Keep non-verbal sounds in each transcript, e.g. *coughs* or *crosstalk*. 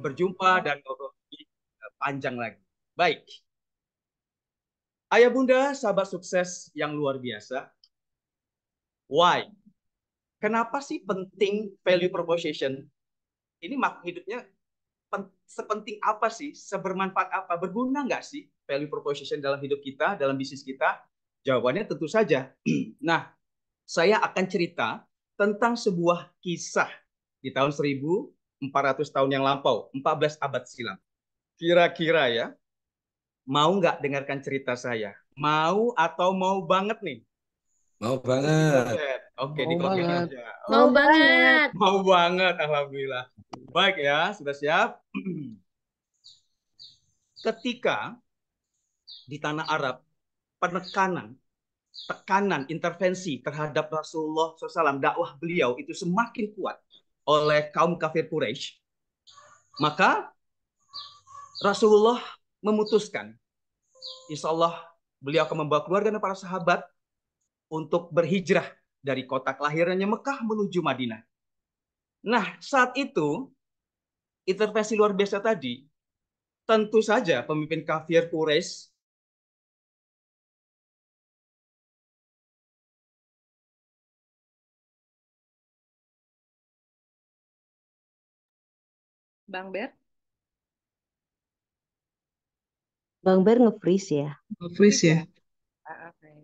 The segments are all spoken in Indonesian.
berjumpa dan ngobrol eh, panjang lagi. Baik. Ayah bunda, sahabat sukses yang luar biasa. Why? Kenapa sih penting value proposition? Ini makhluk hidupnya sepenting apa sih? Sebermanfaat apa? Berguna nggak sih value proposition dalam hidup kita, dalam bisnis kita? Jawabannya tentu saja. *clears throat* nah, saya akan cerita tentang sebuah kisah di tahun 400 tahun yang lampau, 14 abad silam. Kira-kira ya, mau nggak dengarkan cerita saya? Mau atau mau banget nih? Mau banget. Oke, di mau banget. aja. Mau banget. Mau banget, alhamdulillah. Baik ya, sudah siap? *clears throat* Ketika di tanah Arab penekanan, tekanan, intervensi terhadap Rasulullah SAW, dakwah beliau itu semakin kuat oleh kaum kafir Quraisy, maka Rasulullah memutuskan, insya Allah beliau akan membawa keluarga dan para sahabat untuk berhijrah dari kota kelahirannya Mekah menuju Madinah. Nah, saat itu intervensi luar biasa tadi, tentu saja pemimpin kafir Quraisy Bang Ber? Bang Ber nge-freeze ya? Nge-freeze ya? Ah, okay.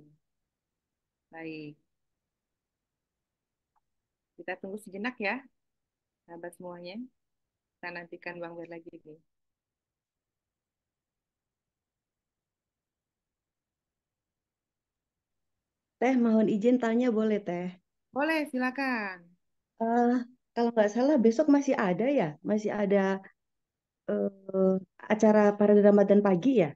Baik. Kita tunggu sejenak ya, sahabat semuanya. Kita nantikan Bang Ber lagi nih. Teh, mohon izin tanya boleh, Teh? Boleh, silakan. Uh, kalau nggak salah besok masih ada ya, masih ada eh, acara parade Ramadan pagi ya.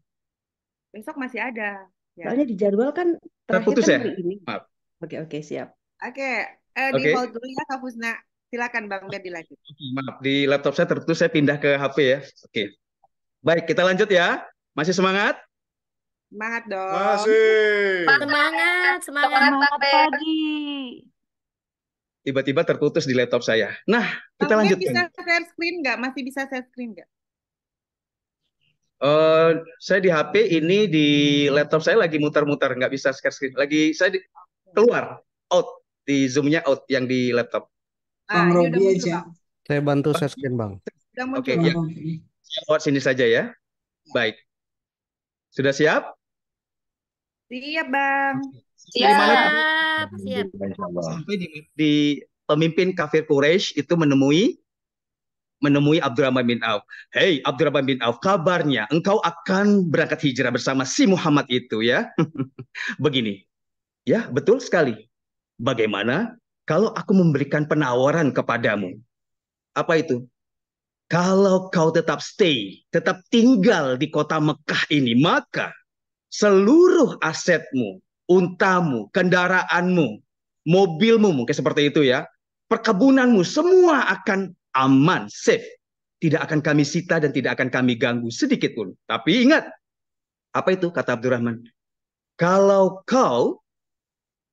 Besok masih ada. Ya. Soalnya kan terakhir kan ya? hari ini. oke Oke oke siap. Oke, eh, di hold dulu ya Kak Husna Silakan Bang Ben dilanjut. Maaf, di laptop saya tertutup, saya pindah ke HP ya. Oke. Baik, kita lanjut ya. Masih semangat? Semangat dong. Masih. Semangat, semangat, semangat, semangat pagi tiba-tiba terputus di laptop saya. Nah, kita Mas lanjutkan. Bisa share screen nggak? Masih bisa share screen nggak? Uh, saya di HP ini di laptop saya lagi muter-muter nggak bisa share screen. Lagi saya di, keluar out di zoomnya out yang di laptop. Ah, bang Robi aja. Bang. Saya bantu share screen bang. Oke okay, ya. Saya lewat sini saja ya. Baik. Sudah siap? Siap bang. Siap, siap. Sampai di, di pemimpin kafir Quraisy itu menemui menemui Abdurrahman bin Auf. hey Abdurrahman bin Auf, kabarnya engkau akan berangkat hijrah bersama si Muhammad itu ya. *laughs* Begini, ya betul sekali. Bagaimana kalau aku memberikan penawaran kepadamu? Apa itu? Kalau kau tetap stay, tetap tinggal di kota Mekah ini, maka seluruh asetmu, untamu, kendaraanmu, mobilmu mungkin seperti itu ya. Perkebunanmu semua akan aman, safe. Tidak akan kami sita dan tidak akan kami ganggu sedikit pun. Tapi ingat, apa itu kata Abdurrahman? Kalau kau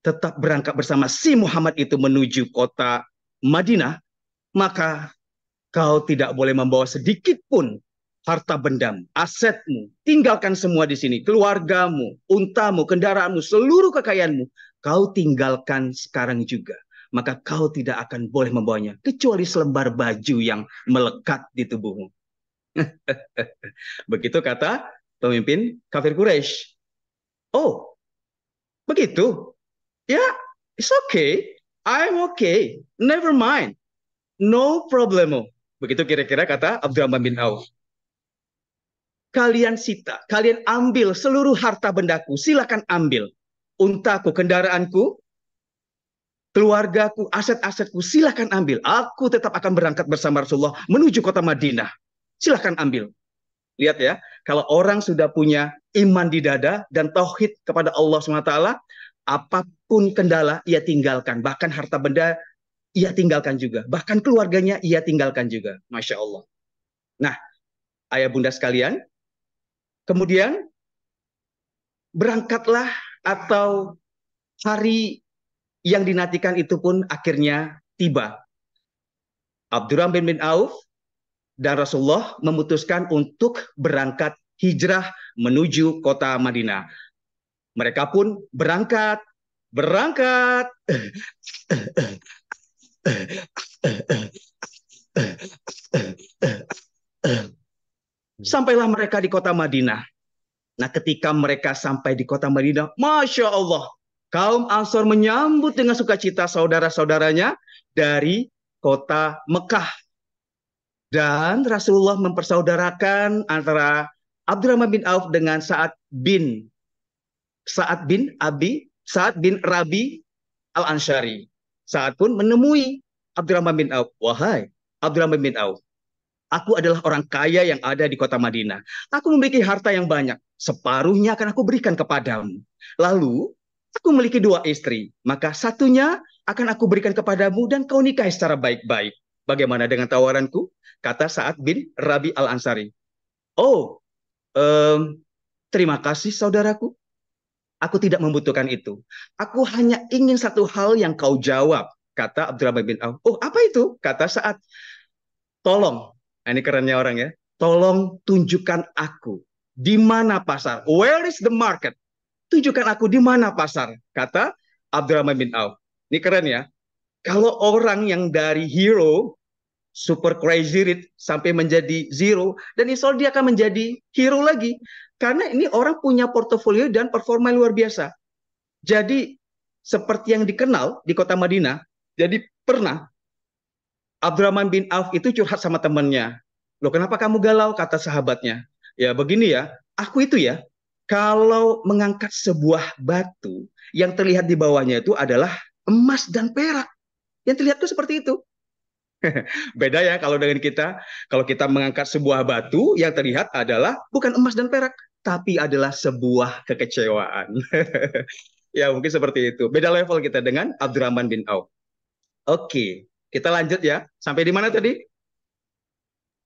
tetap berangkat bersama si Muhammad itu menuju kota Madinah, maka kau tidak boleh membawa sedikit pun harta bendam, asetmu, tinggalkan semua di sini, keluargamu, untamu, kendaraanmu, seluruh kekayaanmu, kau tinggalkan sekarang juga. Maka kau tidak akan boleh membawanya, kecuali selembar baju yang melekat di tubuhmu. *laughs* begitu kata pemimpin kafir Quraisy. Oh, begitu? Ya, yeah, it's okay. I'm okay. Never mind. No problemo. Begitu kira-kira kata Abdurrahman bin Auf kalian sita, kalian ambil seluruh harta bendaku, silakan ambil. Untaku, kendaraanku, keluargaku, aset-asetku, silakan ambil. Aku tetap akan berangkat bersama Rasulullah menuju kota Madinah. Silakan ambil. Lihat ya, kalau orang sudah punya iman di dada dan tauhid kepada Allah SWT, apapun kendala ia tinggalkan. Bahkan harta benda ia tinggalkan juga. Bahkan keluarganya ia tinggalkan juga. Masya Allah. Nah, ayah bunda sekalian, Kemudian berangkatlah atau hari yang dinantikan itu pun akhirnya tiba. Abdurrahman bin, bin Auf dan Rasulullah memutuskan untuk berangkat hijrah menuju kota Madinah. Mereka pun berangkat, berangkat. *laughs* sampailah mereka di kota Madinah. Nah ketika mereka sampai di kota Madinah, Masya Allah. Kaum Ansor menyambut dengan sukacita saudara-saudaranya dari kota Mekah. Dan Rasulullah mempersaudarakan antara Abdurrahman bin Auf dengan Sa'ad bin Sa'ad bin Abi, Sa'ad bin Rabi Al-Ansyari. Sa'ad pun menemui Abdurrahman bin Auf. Wahai Abdurrahman bin Auf, Aku adalah orang kaya yang ada di kota Madinah. Aku memiliki harta yang banyak. Separuhnya akan aku berikan kepadamu. Lalu, aku memiliki dua istri. Maka satunya akan aku berikan kepadamu dan kau nikahi secara baik-baik. Bagaimana dengan tawaranku? Kata Sa'ad bin Rabi al-Ansari. Oh, um, terima kasih saudaraku. Aku tidak membutuhkan itu. Aku hanya ingin satu hal yang kau jawab, kata Abdurrahman bin Auf. Oh, apa itu? Kata Sa'ad. Tolong Ah, ini kerennya orang ya. Tolong tunjukkan aku di mana pasar. Where is the market? Tunjukkan aku di mana pasar. Kata Abdurrahman bin Auf. Ini keren ya. Kalau orang yang dari hero super crazy rich sampai menjadi zero dan insya Allah dia akan menjadi hero lagi karena ini orang punya portofolio dan performa luar biasa. Jadi seperti yang dikenal di kota Madinah, jadi pernah Abdurrahman bin Auf itu curhat sama temannya. Loh kenapa kamu galau? Kata sahabatnya. Ya begini ya, aku itu ya, kalau mengangkat sebuah batu yang terlihat di bawahnya itu adalah emas dan perak. Yang terlihat itu seperti itu. *laughs* Beda ya kalau dengan kita. Kalau kita mengangkat sebuah batu yang terlihat adalah bukan emas dan perak, tapi adalah sebuah kekecewaan. *laughs* ya mungkin seperti itu. Beda level kita dengan Abdurrahman bin Auf. Oke, okay. Kita lanjut ya. Sampai di mana tadi?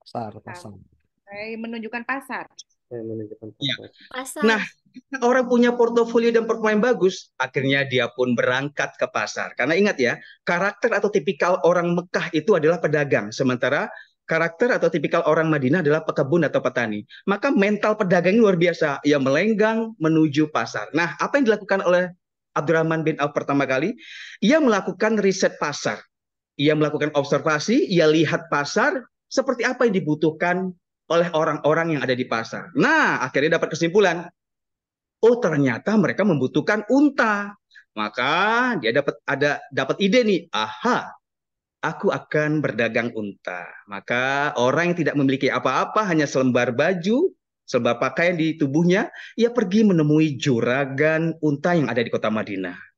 Pasar, pasar. Okay, menunjukkan pasar. menunjukkan pasar. Ya. pasar. Nah, orang punya portofolio dan performa yang bagus, akhirnya dia pun berangkat ke pasar. Karena ingat ya, karakter atau tipikal orang Mekah itu adalah pedagang, sementara karakter atau tipikal orang Madinah adalah pekebun atau petani. Maka mental pedagang luar biasa, ia melenggang menuju pasar. Nah, apa yang dilakukan oleh Abdurrahman bin Auf pertama kali? Ia melakukan riset pasar ia melakukan observasi, ia lihat pasar seperti apa yang dibutuhkan oleh orang-orang yang ada di pasar. Nah, akhirnya dapat kesimpulan. Oh, ternyata mereka membutuhkan unta. Maka dia dapat ada dapat ide nih. Aha, aku akan berdagang unta. Maka orang yang tidak memiliki apa-apa hanya selembar baju, selembar pakaian di tubuhnya, ia pergi menemui juragan unta yang ada di kota Madinah.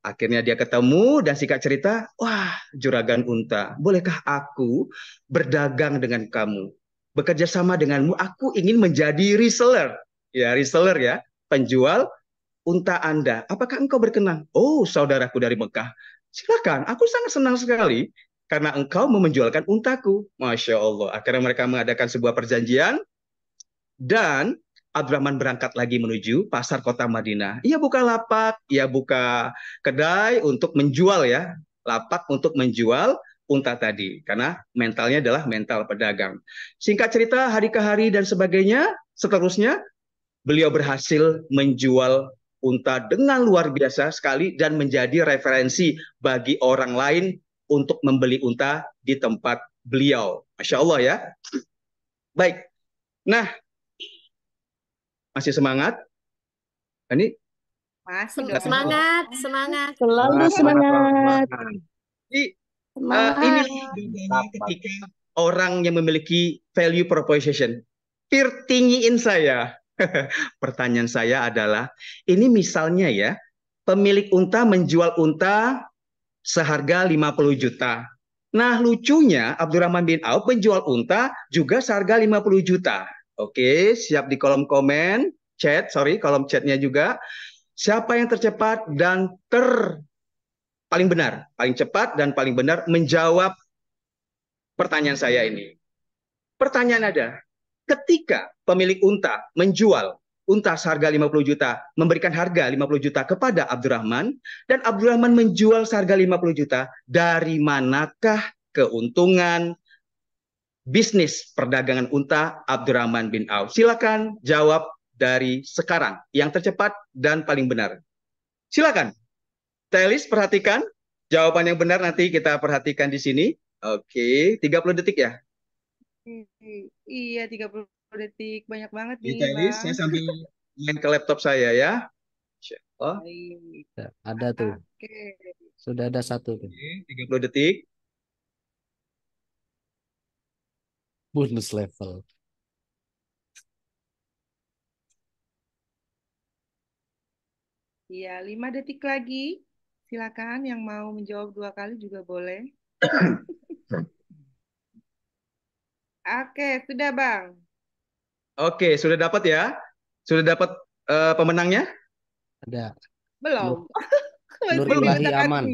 Akhirnya dia ketemu dan singkat cerita, wah juragan unta, bolehkah aku berdagang dengan kamu? Bekerja sama denganmu, aku ingin menjadi reseller. Ya, reseller ya, penjual unta Anda. Apakah engkau berkenan? Oh, saudaraku dari Mekah, silakan. Aku sangat senang sekali karena engkau mau menjualkan untaku. Masya Allah. Akhirnya mereka mengadakan sebuah perjanjian dan Abdurrahman berangkat lagi menuju pasar kota Madinah. Ia buka lapak, ia buka kedai untuk menjual ya, lapak untuk menjual unta tadi karena mentalnya adalah mental pedagang. Singkat cerita hari ke hari dan sebagainya, seterusnya beliau berhasil menjual unta dengan luar biasa sekali dan menjadi referensi bagi orang lain untuk membeli unta di tempat beliau. Masya Allah ya. Baik. Nah, masih semangat? Ini masih semangat, semangat, semangat. Selalu semangat. Jadi eh, semangat. Uh, ini ketika orang yang memiliki value proposition. Peer tinggiin saya. *laughs* Pertanyaan saya adalah, ini misalnya ya, pemilik unta menjual unta seharga 50 juta. Nah lucunya Abdurrahman bin Auf menjual unta juga seharga 50 juta. Oke, siap di kolom komen, chat, sorry, kolom chatnya juga. Siapa yang tercepat dan ter paling benar, paling cepat dan paling benar menjawab pertanyaan saya ini. Pertanyaan ada, ketika pemilik unta menjual unta seharga 50 juta, memberikan harga 50 juta kepada Abdurrahman, dan Abdurrahman menjual seharga 50 juta, dari manakah keuntungan bisnis perdagangan unta Abdurrahman bin Auf? Silakan jawab dari sekarang yang tercepat dan paling benar. Silakan. Telis perhatikan jawaban yang benar nanti kita perhatikan di sini. Oke, 30 detik ya. Iya, 30 detik. Banyak banget nih. Telis, saya sambil main ke laptop saya ya. Oh. Ada tuh. Oke. Sudah ada satu tuh. Oke, 30 detik. bonus level. Iya, lima detik lagi. Silakan yang mau menjawab dua kali juga boleh. *coughs* Oke, sudah Bang. Oke, sudah dapat ya? Sudah dapat uh, pemenangnya? Ada. Belum. Nur, *laughs* Nur Ilahi Aman.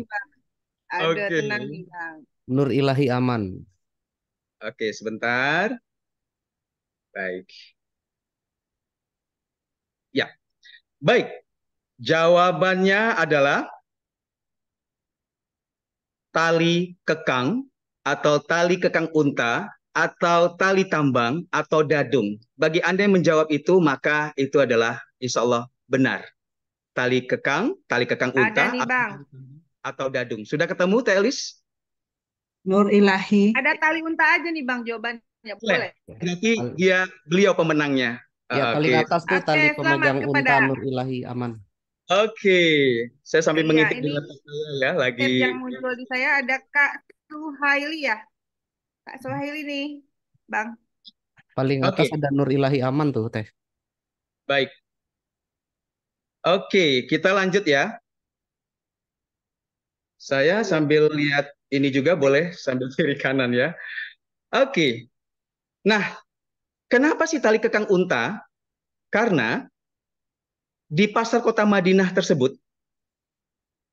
Ada okay. tenang Bang. Nur Ilahi Aman. Oke, sebentar. Baik. Ya. Baik. Jawabannya adalah tali kekang atau tali kekang unta atau tali tambang atau dadung. Bagi Anda yang menjawab itu, maka itu adalah insya Allah benar. Tali kekang, tali kekang unta, nih, atau, atau dadung. Sudah ketemu, Telis? Nur Ilahi. Ada tali unta aja nih Bang jawabannya. Boleh. Berarti dia beliau pemenangnya. Ya, tali okay. atas tuh tali Oke, pemegang unta kepada... Nur Ilahi aman. Oke, okay. saya sambil ya, mengintip di saya ya lagi. Yang muncul di saya ada Kak Suhaili ya. Kak Suhaili nih, Bang. Paling atas ada Nur Ilahi aman tuh, Teh. Baik. Oke, okay, kita lanjut ya. Saya sambil lihat ini juga boleh sambil kiri kanan ya. Oke. Okay. Nah, kenapa sih tali kekang unta? Karena di pasar kota Madinah tersebut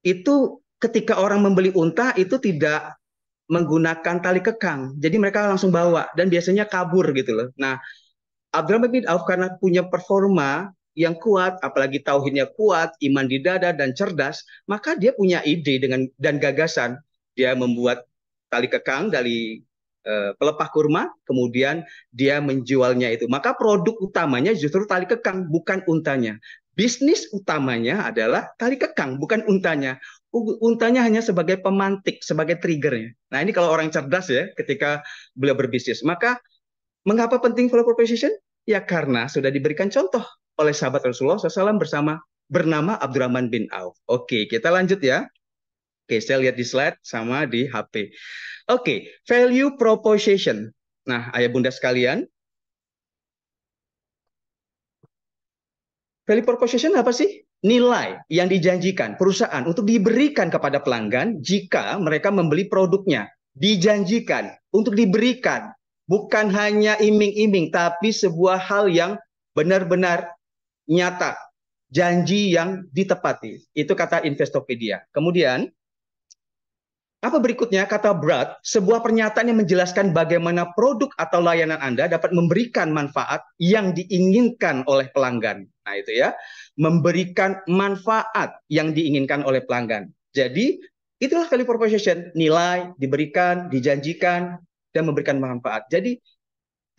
itu ketika orang membeli unta itu tidak menggunakan tali kekang. Jadi mereka langsung bawa dan biasanya kabur gitu loh. Nah, Abdurrahman bin Auf karena punya performa yang kuat, apalagi tauhidnya kuat, iman di dada dan cerdas, maka dia punya ide dengan dan gagasan dia membuat tali kekang dari uh, pelepah kurma, kemudian dia menjualnya itu. Maka produk utamanya justru tali kekang, bukan untanya. Bisnis utamanya adalah tali kekang, bukan untanya. Untanya hanya sebagai pemantik, sebagai triggernya. Nah ini kalau orang cerdas ya, ketika beliau berbisnis. Maka mengapa penting follow proposition? Ya karena sudah diberikan contoh oleh sahabat Rasulullah SAW bersama bernama Abdurrahman bin Auf. Oke, kita lanjut ya. Oke, saya lihat di slide sama di HP. Oke, value proposition. Nah, ayah bunda sekalian, value proposition apa sih? Nilai yang dijanjikan perusahaan untuk diberikan kepada pelanggan jika mereka membeli produknya. Dijanjikan untuk diberikan, bukan hanya iming-iming, tapi sebuah hal yang benar-benar nyata, janji yang ditepati. Itu kata Investopedia. Kemudian, apa berikutnya kata Brad, sebuah pernyataan yang menjelaskan bagaimana produk atau layanan Anda dapat memberikan manfaat yang diinginkan oleh pelanggan. Nah, itu ya. Memberikan manfaat yang diinginkan oleh pelanggan. Jadi, itulah value proposition, nilai diberikan, dijanjikan dan memberikan manfaat. Jadi,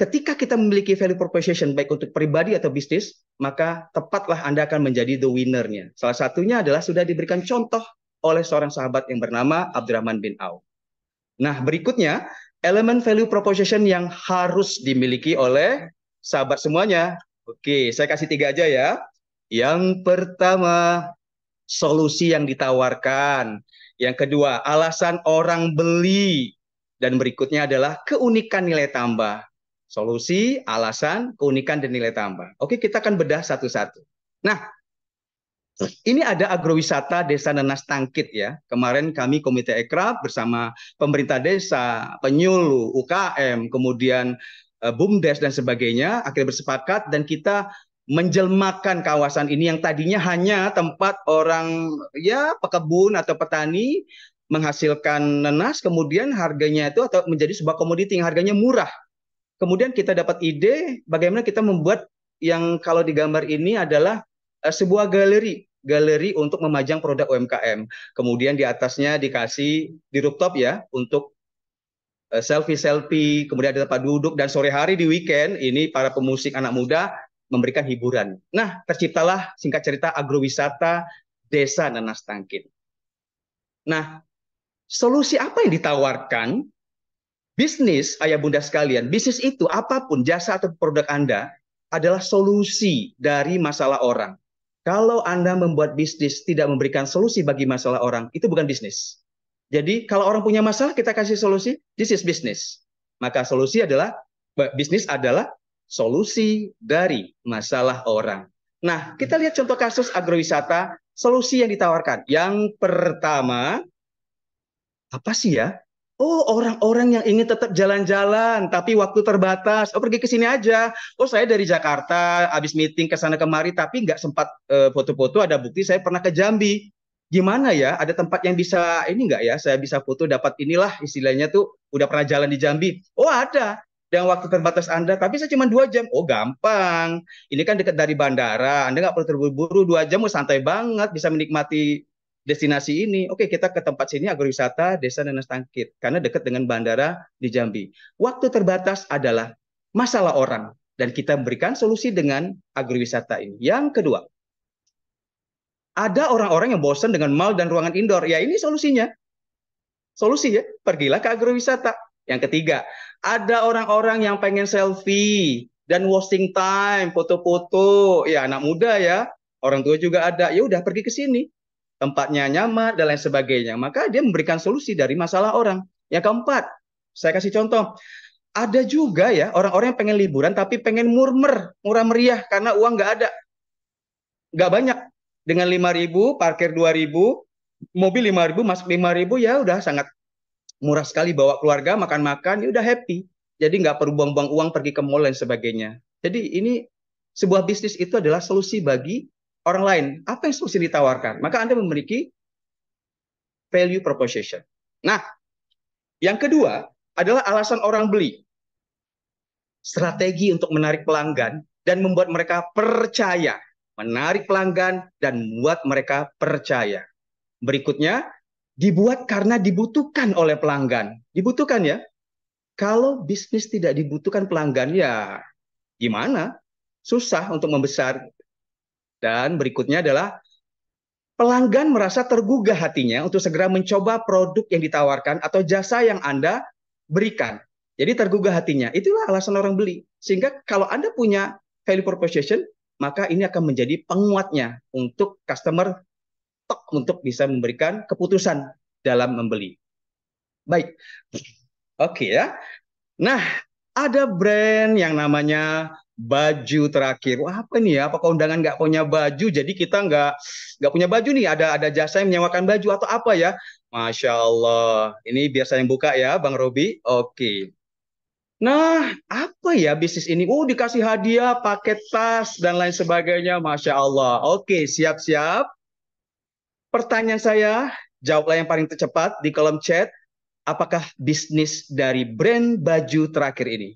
ketika kita memiliki value proposition baik untuk pribadi atau bisnis, maka tepatlah Anda akan menjadi the winner-nya. Salah satunya adalah sudah diberikan contoh oleh seorang sahabat yang bernama Abdurrahman bin Auf. Nah, berikutnya elemen value proposition yang harus dimiliki oleh sahabat semuanya. Oke, saya kasih tiga aja ya. Yang pertama, solusi yang ditawarkan. Yang kedua, alasan orang beli. Dan berikutnya adalah keunikan nilai tambah. Solusi, alasan, keunikan, dan nilai tambah. Oke, kita akan bedah satu-satu. Nah, ini ada agrowisata Desa Nenas Tangkit ya. Kemarin kami Komite Ekrab bersama pemerintah desa, penyulu, UKM, kemudian eh, BUMDes dan sebagainya akhirnya bersepakat dan kita menjelmakan kawasan ini yang tadinya hanya tempat orang ya pekebun atau petani menghasilkan nenas kemudian harganya itu atau menjadi sebuah komoditi yang harganya murah. Kemudian kita dapat ide bagaimana kita membuat yang kalau digambar ini adalah Eh, sebuah galeri galeri untuk memajang produk UMKM. Kemudian di atasnya dikasih di rooftop ya untuk eh, selfie-selfie, kemudian ada tempat duduk dan sore hari di weekend ini para pemusik anak muda memberikan hiburan. Nah, terciptalah singkat cerita agrowisata Desa Nanas Tangkin. Nah, solusi apa yang ditawarkan? Bisnis, ayah bunda sekalian, bisnis itu apapun jasa atau produk Anda adalah solusi dari masalah orang. Kalau Anda membuat bisnis tidak memberikan solusi bagi masalah orang, itu bukan bisnis. Jadi kalau orang punya masalah kita kasih solusi, this is business. Maka solusi adalah bisnis adalah solusi dari masalah orang. Nah, kita lihat contoh kasus agrowisata, solusi yang ditawarkan. Yang pertama, apa sih ya? Oh, orang-orang yang ingin tetap jalan-jalan tapi waktu terbatas. Oh, pergi ke sini aja. Oh, saya dari Jakarta habis meeting ke sana kemari tapi nggak sempat eh, foto-foto. Uh, ada bukti saya pernah ke Jambi. Gimana ya? Ada tempat yang bisa ini nggak ya? Saya bisa foto dapat inilah istilahnya tuh udah pernah jalan di Jambi. Oh, ada. Dan waktu terbatas Anda, tapi saya cuma dua jam. Oh, gampang. Ini kan dekat dari bandara. Anda nggak perlu terburu-buru dua jam, mau oh, santai banget, bisa menikmati destinasi ini, oke okay, kita ke tempat sini agrowisata Desa Nenas Tangkit karena dekat dengan bandara di Jambi. Waktu terbatas adalah masalah orang dan kita berikan solusi dengan agrowisata ini. Yang kedua, ada orang-orang yang bosan dengan mal dan ruangan indoor. Ya ini solusinya. Solusi ya, pergilah ke agrowisata. Yang ketiga, ada orang-orang yang pengen selfie dan wasting time, foto-foto. Ya anak muda ya, orang tua juga ada. Ya udah pergi ke sini tempatnya nyaman dan lain sebagainya. Maka dia memberikan solusi dari masalah orang. Yang keempat, saya kasih contoh. Ada juga ya orang-orang yang pengen liburan tapi pengen murmer, murah meriah karena uang nggak ada. Nggak banyak. Dengan ribu, parkir ribu, mobil ribu, masuk ribu, ya udah sangat murah sekali bawa keluarga makan-makan ya udah happy. Jadi nggak perlu buang-buang uang pergi ke mall dan sebagainya. Jadi ini sebuah bisnis itu adalah solusi bagi orang lain, apa yang solusi ditawarkan? Maka Anda memiliki value proposition. Nah, yang kedua adalah alasan orang beli. Strategi untuk menarik pelanggan dan membuat mereka percaya. Menarik pelanggan dan membuat mereka percaya. Berikutnya, dibuat karena dibutuhkan oleh pelanggan. Dibutuhkan ya. Kalau bisnis tidak dibutuhkan pelanggan, ya gimana? Susah untuk membesar dan berikutnya adalah pelanggan merasa tergugah hatinya untuk segera mencoba produk yang ditawarkan atau jasa yang Anda berikan. Jadi tergugah hatinya. Itulah alasan orang beli. Sehingga kalau Anda punya value proposition, maka ini akan menjadi penguatnya untuk customer tok untuk bisa memberikan keputusan dalam membeli. Baik. Oke okay, ya. Nah, ada brand yang namanya baju terakhir. Wah apa nih ya? Apakah undangan nggak punya baju? Jadi kita nggak nggak punya baju nih. Ada ada jasa yang menyewakan baju atau apa ya? Masya Allah. Ini biasa yang buka ya, Bang Robi. Oke. Nah, apa ya bisnis ini? Oh, dikasih hadiah, paket tas dan lain sebagainya. Masya Allah. Oke, siap-siap. Pertanyaan saya, jawablah yang paling tercepat di kolom chat. Apakah bisnis dari brand baju terakhir ini?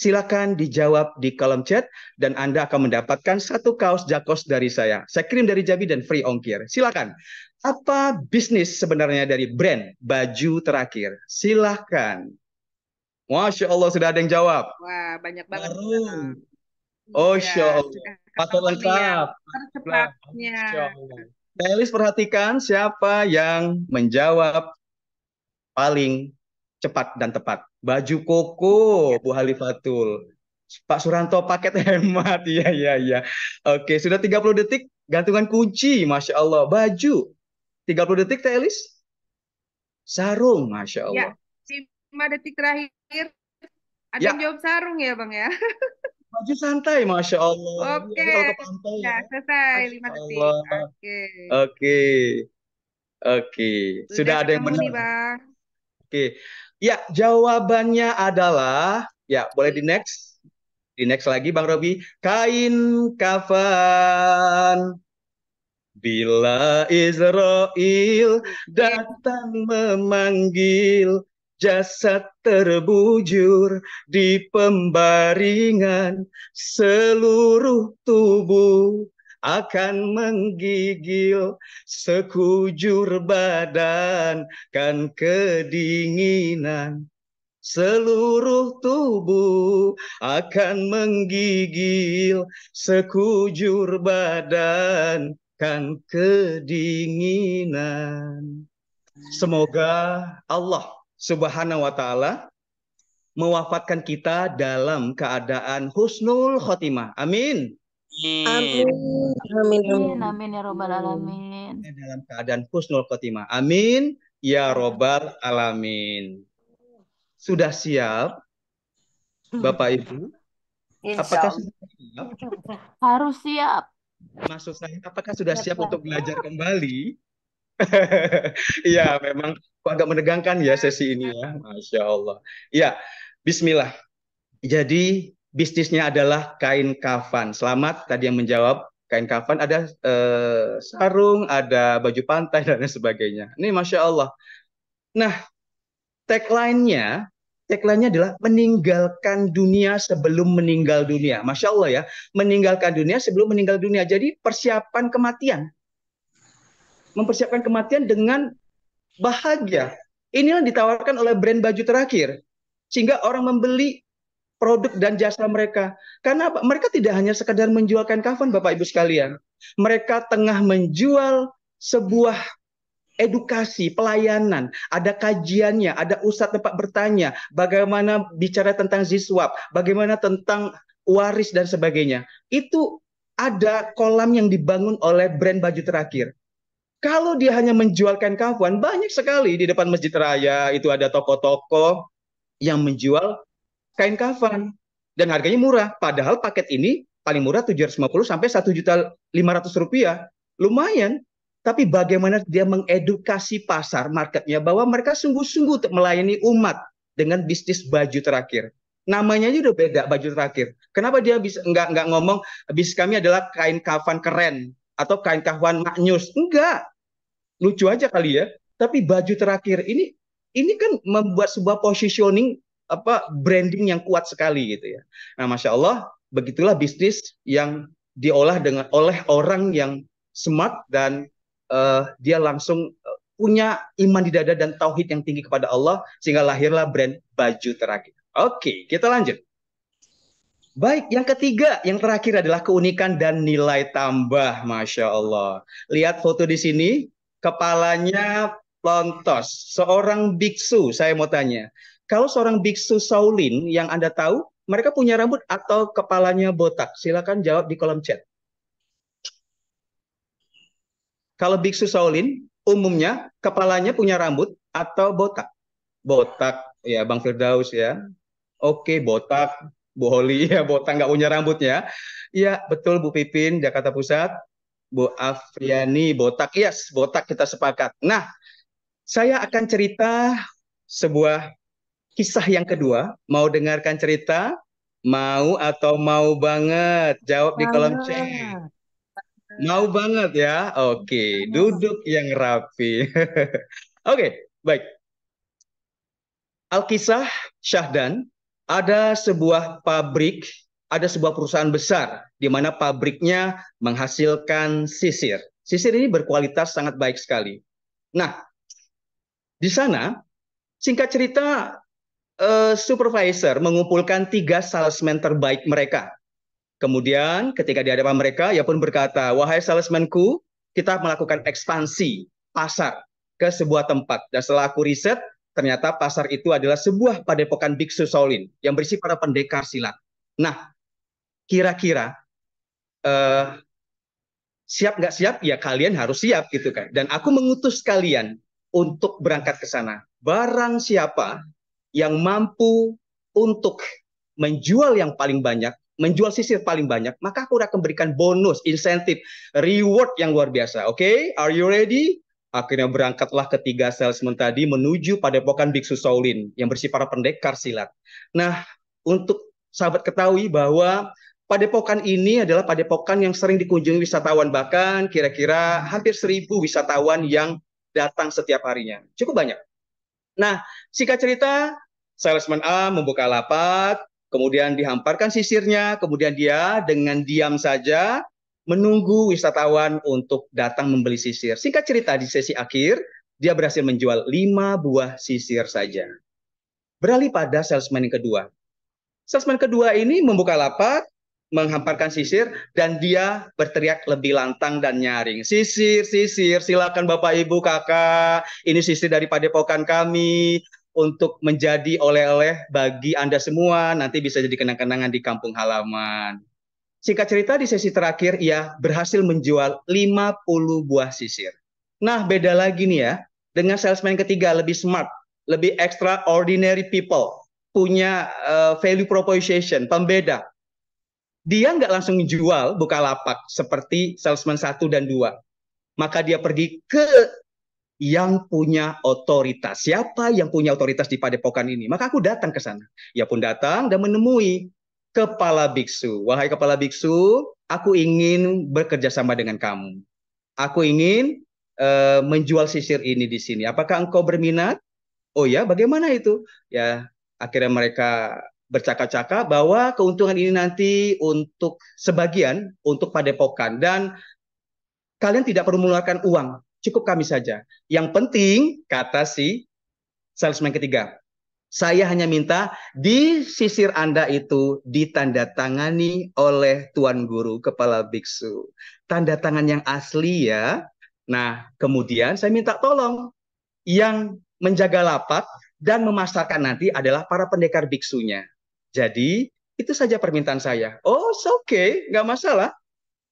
Silakan dijawab di kolom chat dan Anda akan mendapatkan satu kaos jakos dari saya. Saya kirim dari Jabi dan free ongkir. Silakan. Apa bisnis sebenarnya dari brand baju terakhir? Silakan. Masya Allah sudah ada yang jawab. Wah banyak banget. Baru. Oh, iya, ya, Allah. Patut lengkap. Tercepatnya. Telis perhatikan siapa yang menjawab paling cepat dan tepat. Baju koko, Bu Halifatul. Pak Suranto paket hemat. *laughs* Iya, iya, iya. Oke, sudah 30 detik. Gantungan kunci, Masya Allah. Baju. 30 detik, Teh Elis? Sarung, Masya ya, Allah. Ya, 5 detik terakhir. Ada ya. jawab sarung ya, Bang ya? *laughs* Baju santai, Masya Allah. Iya, Oke. Okay. Ya. ya, selesai. 5 detik. Oke. Oke. Oke. Sudah, Sudah ada yang benar. Oke. Ya, jawabannya adalah ya, boleh di next. Di next lagi Bang Robi, kain kafan. Bila Israel datang memanggil jasad terbujur di pembaringan seluruh tubuh akan menggigil sekujur badan kan kedinginan Seluruh tubuh akan menggigil sekujur badan kan kedinginan. Semoga Allah Subhanahu wa taala mewafatkan kita dalam keadaan husnul khotimah. Amin. Amin. Amin. Amin. Amin ya robbal alamin. Dalam keadaan husnul khotimah. Amin ya robbal alamin. Sudah siap, Bapak Ibu? apakah siap? Harus siap. Maksud saya, apakah sudah siap untuk belajar kembali? *laughs* Ya, memang kok agak menegangkan ya sesi ini ya, masya Allah. Ya, Bismillah. Jadi bisnisnya adalah kain kafan. Selamat tadi yang menjawab kain kafan ada eh, sarung, ada baju pantai *laughs* dan lain sebagainya. Ini masya Allah. Nah tagline-nya tagline-nya adalah meninggalkan dunia sebelum meninggal dunia. Masya Allah ya, meninggalkan dunia sebelum meninggal dunia. Jadi persiapan kematian. Mempersiapkan kematian dengan bahagia. Inilah ditawarkan oleh brand baju terakhir. Sehingga orang membeli produk dan jasa mereka. Karena mereka tidak hanya sekadar menjualkan kain kafan Bapak Ibu sekalian. Mereka tengah menjual sebuah edukasi, pelayanan, ada kajiannya, ada usat tempat bertanya, bagaimana bicara tentang ziswab, bagaimana tentang waris dan sebagainya. Itu ada kolam yang dibangun oleh brand baju terakhir. Kalau dia hanya menjualkan kain kafan, banyak sekali di depan masjid raya itu ada toko-toko yang menjual kain kafan dan harganya murah. Padahal paket ini paling murah 750 sampai 1 juta 500 rupiah. Lumayan. Tapi bagaimana dia mengedukasi pasar marketnya bahwa mereka sungguh-sungguh untuk melayani umat dengan bisnis baju terakhir. Namanya aja udah beda baju terakhir. Kenapa dia bisa nggak nggak ngomong bisnis kami adalah kain kafan keren atau kain kafan maknyus? Enggak. Lucu aja kali ya. Tapi baju terakhir ini ini kan membuat sebuah positioning apa branding yang kuat sekali gitu ya. Nah, masya Allah, begitulah bisnis yang diolah dengan oleh orang yang smart dan uh, dia langsung eh, punya iman di dada dan tauhid yang tinggi kepada Allah sehingga lahirlah brand baju terakhir. Oke, kita lanjut. Baik, yang ketiga, yang terakhir adalah keunikan dan nilai tambah, masya Allah. Lihat foto di sini, kepalanya plontos, seorang biksu. Saya mau tanya, kalau seorang biksu Shaolin yang Anda tahu, mereka punya rambut atau kepalanya botak? Silakan jawab di kolom chat. Kalau biksu Shaolin, umumnya kepalanya punya rambut atau botak? Botak, ya Bang Firdaus ya. Oke, botak. Bu Holly *laughs* ya botak nggak punya rambutnya. Ya betul Bu Pipin, Jakarta Pusat. Bu Afriani, botak. Yes, botak kita sepakat. Nah, saya akan cerita sebuah kisah yang kedua, mau dengarkan cerita? Mau atau mau banget? Jawab di kolom chat. Mau banget ya? Oke, duduk yang rapi. *laughs* Oke, baik. Alkisah Syahdan, ada sebuah pabrik, ada sebuah perusahaan besar di mana pabriknya menghasilkan sisir. Sisir ini berkualitas sangat baik sekali. Nah, di sana singkat cerita Eh, supervisor mengumpulkan tiga salesman terbaik mereka. Kemudian ketika di hadapan mereka, ia pun berkata, wahai salesmanku, kita melakukan ekspansi pasar ke sebuah tempat. Dan setelah aku riset, ternyata pasar itu adalah sebuah padepokan biksu solin yang berisi para pendekar silat. Nah, kira-kira uh, siap nggak siap? Ya kalian harus siap gitu kan. Dan aku mengutus kalian untuk berangkat ke sana. Barang siapa yang mampu untuk menjual yang paling banyak, menjual sisir paling banyak, maka aku akan berikan bonus, insentif, reward yang luar biasa. Oke, okay? are you ready? Akhirnya berangkatlah ketiga salesman tadi menuju padepokan Biksu Shaolin yang bersifat pendekar silat. Nah, untuk sahabat ketahui bahwa padepokan ini adalah padepokan yang sering dikunjungi wisatawan bahkan kira-kira hampir seribu wisatawan yang datang setiap harinya. Cukup banyak. Nah, singkat cerita, salesman A membuka lapak, kemudian dihamparkan sisirnya, kemudian dia dengan diam saja menunggu wisatawan untuk datang membeli sisir. Singkat cerita, di sesi akhir, dia berhasil menjual lima buah sisir saja. Beralih pada salesman yang kedua. Salesman kedua ini membuka lapak, menghamparkan sisir dan dia berteriak lebih lantang dan nyaring. Sisir, sisir, silakan Bapak Ibu Kakak, ini sisir dari padepokan kami untuk menjadi oleh-oleh bagi Anda semua, nanti bisa jadi kenang-kenangan di kampung halaman. Singkat cerita di sesi terakhir ia berhasil menjual 50 buah sisir. Nah, beda lagi nih ya dengan salesman ketiga lebih smart, lebih extraordinary people, punya uh, value proposition, pembeda dia nggak langsung menjual buka lapak seperti salesman satu dan dua, Maka dia pergi ke yang punya otoritas. Siapa yang punya otoritas di padepokan ini? Maka aku datang ke sana. Ia ya pun datang dan menemui kepala biksu. Wahai kepala biksu, aku ingin bekerja sama dengan kamu. Aku ingin uh, menjual sisir ini di sini. Apakah engkau berminat? Oh ya, bagaimana itu? Ya, akhirnya mereka bercakap-cakap bahwa keuntungan ini nanti untuk sebagian untuk padepokan dan kalian tidak perlu mengeluarkan uang, cukup kami saja. Yang penting kata si salesman ketiga, saya hanya minta di sisir Anda itu ditandatangani oleh Tuan Guru Kepala Biksu. Tanda tangan yang asli ya. Nah, kemudian saya minta tolong yang menjaga lapak dan memasarkan nanti adalah para pendekar biksunya. Jadi itu saja permintaan saya. Oh, oke, okay, nggak masalah.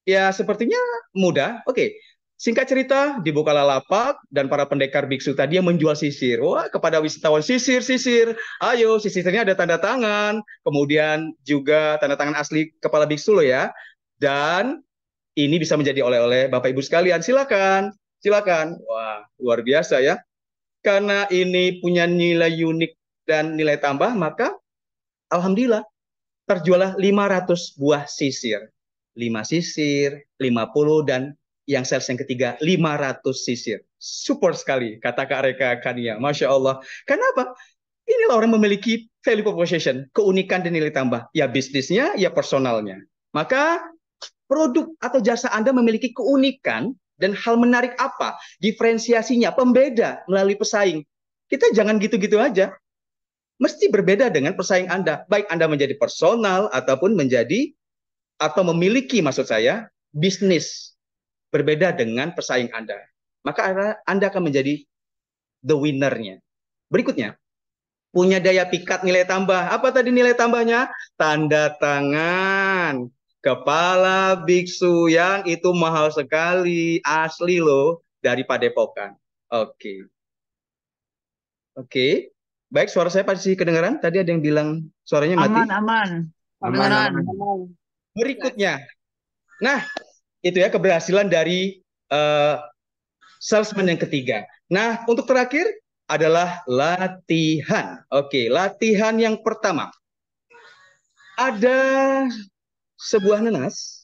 Ya sepertinya mudah. Oke, okay. Singkat cerita, dibuka lapak dan para pendekar biksu tadi yang menjual sisir. Wah, kepada wisatawan sisir, sisir. Ayo, sisirnya ada tanda tangan. Kemudian juga tanda tangan asli kepala biksu lo ya. Dan ini bisa menjadi oleh-oleh Bapak Ibu sekalian. Silakan, silakan. Wah, luar biasa ya. Karena ini punya nilai unik dan nilai tambah, maka Alhamdulillah terjualah 500 buah sisir. 5 sisir, 50 dan yang sales yang ketiga 500 sisir. Super sekali kata Kak Reka Kania. Masya Allah. Kenapa? Inilah orang memiliki value proposition, keunikan dan nilai tambah. Ya bisnisnya, ya personalnya. Maka produk atau jasa Anda memiliki keunikan dan hal menarik apa? Diferensiasinya, pembeda melalui pesaing. Kita jangan gitu-gitu aja mesti berbeda dengan pesaing Anda, baik Anda menjadi personal ataupun menjadi atau memiliki maksud saya bisnis berbeda dengan pesaing Anda. Maka Anda akan menjadi the winner-nya. Berikutnya, punya daya pikat nilai tambah. Apa tadi nilai tambahnya? Tanda tangan. Kepala biksu yang itu mahal sekali, asli loh dari Padepokan. Oke. Okay. Oke. Okay. Baik, suara saya pasti kedengaran. Tadi ada yang bilang suaranya mati. Aman, aman. Aman, aman. Berikutnya. Nah, itu ya keberhasilan dari uh, salesman yang ketiga. Nah, untuk terakhir adalah latihan. Oke, latihan yang pertama. Ada sebuah nenas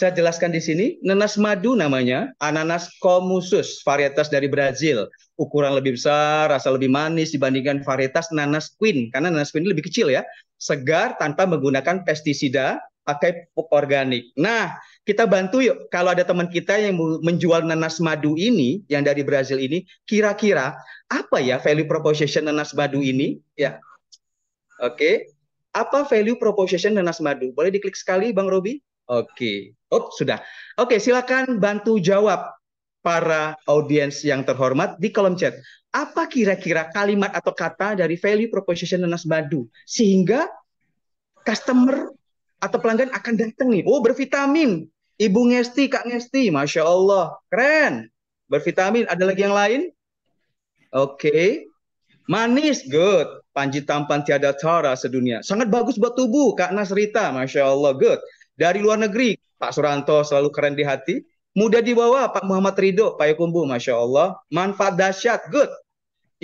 saya jelaskan di sini, nanas madu namanya, ananas comusus, varietas dari Brazil. Ukuran lebih besar, rasa lebih manis dibandingkan varietas nanas queen, karena nanas queen lebih kecil ya. Segar tanpa menggunakan pestisida, pakai pupuk organik. Nah, kita bantu yuk kalau ada teman kita yang menjual nanas madu ini yang dari Brazil ini, kira-kira apa ya value proposition nanas madu ini? Ya. Oke. Okay. Apa value proposition nanas madu? Boleh diklik sekali Bang Robi? Oke. Okay. Oh, sudah. Oke, okay, silakan bantu jawab para audiens yang terhormat di kolom chat. Apa kira-kira kalimat atau kata dari value proposition Nenas madu sehingga customer atau pelanggan akan datang nih. Oh, bervitamin. Ibu Ngesti, Kak Ngesti, Masya Allah. Keren. Bervitamin. Ada lagi yang lain? Oke. Okay. Manis, good. Panji tampan tiada cara sedunia. Sangat bagus buat tubuh, Kak Nasrita. Masya Allah, good dari luar negeri Pak Suranto selalu keren di hati mudah dibawa Pak Muhammad Ridho Pak Yukumbu Masya Allah manfaat dahsyat good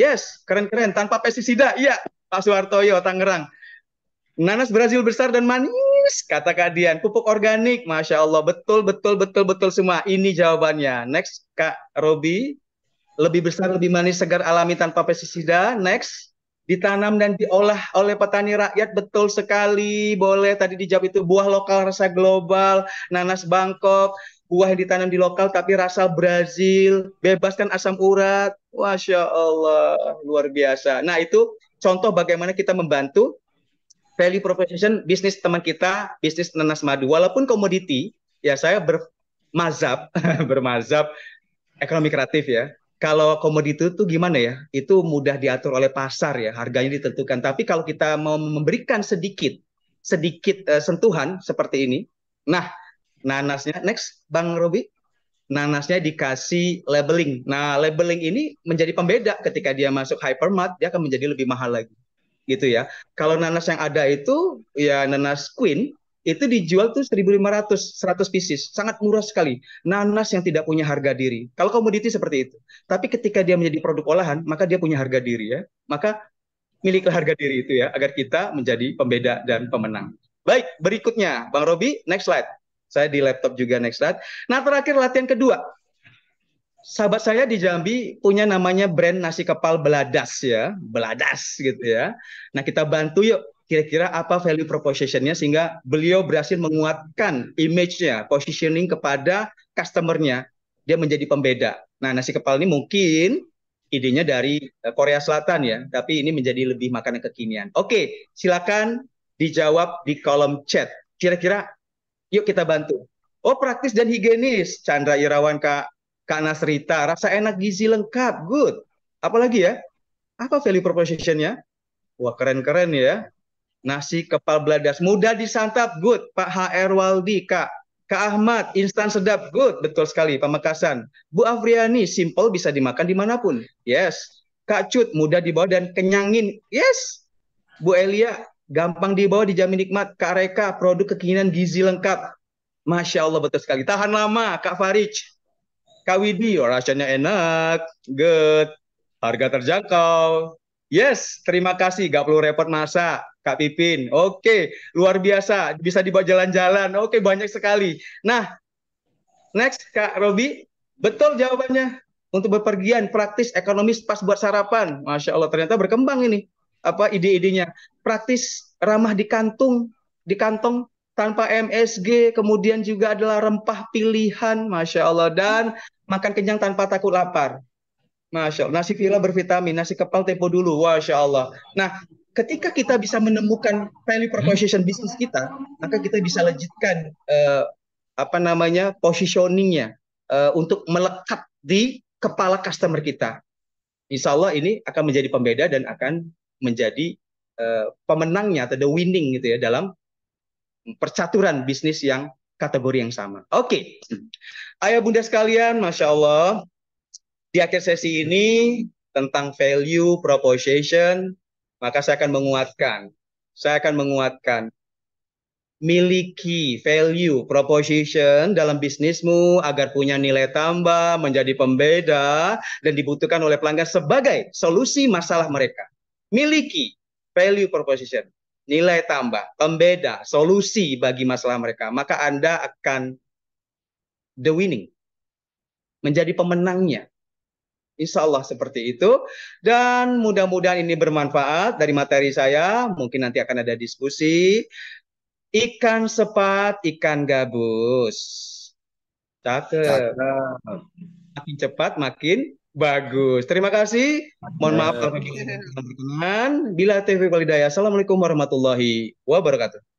yes keren-keren tanpa pestisida iya Pak Suwartoyo Tangerang nanas Brazil besar dan manis kata Kadian pupuk organik Masya Allah betul betul betul betul semua ini jawabannya next Kak Robi lebih besar lebih manis segar alami tanpa pestisida next ditanam dan diolah oleh petani rakyat betul sekali boleh tadi dijawab itu buah lokal rasa global nanas Bangkok buah yang ditanam di lokal tapi rasa Brazil bebaskan asam urat masya Allah luar biasa nah itu contoh bagaimana kita membantu value proposition bisnis teman kita bisnis nanas madu walaupun komoditi ya saya bermazhab *laughs* bermazhab ekonomi kreatif ya kalau komoditi itu gimana ya? Itu mudah diatur oleh pasar ya, harganya ditentukan. Tapi kalau kita mau memberikan sedikit sedikit uh, sentuhan seperti ini. Nah, nanasnya next Bang Robi. Nanasnya dikasih labeling. Nah, labeling ini menjadi pembeda ketika dia masuk hypermart, dia akan menjadi lebih mahal lagi. Gitu ya. Kalau nanas yang ada itu ya nanas queen itu dijual tuh 1.500 100 pieces sangat murah sekali nanas yang tidak punya harga diri kalau komoditi seperti itu tapi ketika dia menjadi produk olahan maka dia punya harga diri ya maka miliklah harga diri itu ya agar kita menjadi pembeda dan pemenang baik berikutnya Bang Robi next slide saya di laptop juga next slide nah terakhir latihan kedua sahabat saya di Jambi punya namanya brand nasi kepal beladas ya beladas gitu ya nah kita bantu yuk kira-kira apa value propositionnya sehingga beliau berhasil menguatkan image-nya, positioning kepada customernya. Dia menjadi pembeda. Nah, nasi kepal ini mungkin idenya dari eh, Korea Selatan ya, tapi ini menjadi lebih makanan kekinian. Oke, silakan dijawab di kolom chat. Kira-kira yuk kita bantu. Oh, praktis dan higienis. Chandra Irawan Kak Kak Nasrita, rasa enak gizi lengkap, good. Apalagi ya? Apa value proposition-nya? Wah keren-keren ya. Nasi kepal beladas mudah disantap, good. Pak HR Waldi, Kak. Kak Ahmad, instan sedap, good. Betul sekali, Pamekasan. Bu Afriani, simple bisa dimakan dimanapun. Yes. Kak Cut, mudah dibawa dan kenyangin. Yes. Bu Elia, gampang dibawa, dijamin nikmat. Kak Reka, produk kekinian gizi lengkap. Masya Allah, betul sekali. Tahan lama, Kak Farid Kak Widi, oh, rasanya enak, good. Harga terjangkau. Yes, terima kasih. Gak perlu repot masak Kak Pipin. Oke, luar biasa. Bisa dibawa jalan-jalan. Oke, banyak sekali. Nah, next Kak Robi. Betul jawabannya. Untuk bepergian, praktis, ekonomis, pas buat sarapan. Masya Allah, ternyata berkembang ini. Apa ide-idenya. Praktis, ramah di kantung, di kantong, tanpa MSG, kemudian juga adalah rempah pilihan, Masya Allah. Dan makan kenyang tanpa takut lapar. Masya Allah. Nasi villa bervitamin, nasi kepal tempo dulu. Masya Allah. Nah, ketika kita bisa menemukan value proposition bisnis kita, maka kita bisa lanjutkan uh, apa namanya positioningnya uh, untuk melekat di kepala customer kita. Insya Allah ini akan menjadi pembeda dan akan menjadi uh, pemenangnya atau the winning gitu ya dalam percaturan bisnis yang kategori yang sama. Oke, okay. ayah bunda sekalian, masya Allah di akhir sesi ini tentang value proposition maka saya akan menguatkan. Saya akan menguatkan. Miliki value proposition dalam bisnismu agar punya nilai tambah, menjadi pembeda, dan dibutuhkan oleh pelanggan sebagai solusi masalah mereka. Miliki value proposition, nilai tambah, pembeda, solusi bagi masalah mereka. Maka Anda akan the winning, menjadi pemenangnya Insya Allah seperti itu. Dan mudah-mudahan ini bermanfaat dari materi saya. Mungkin nanti akan ada diskusi. Ikan sepat, ikan gabus. Cakep. Makin cepat, makin bagus. Terima kasih. Mohon maaf iya. kalau berkenan. Bila TV Walidaya. Assalamualaikum warahmatullahi wabarakatuh.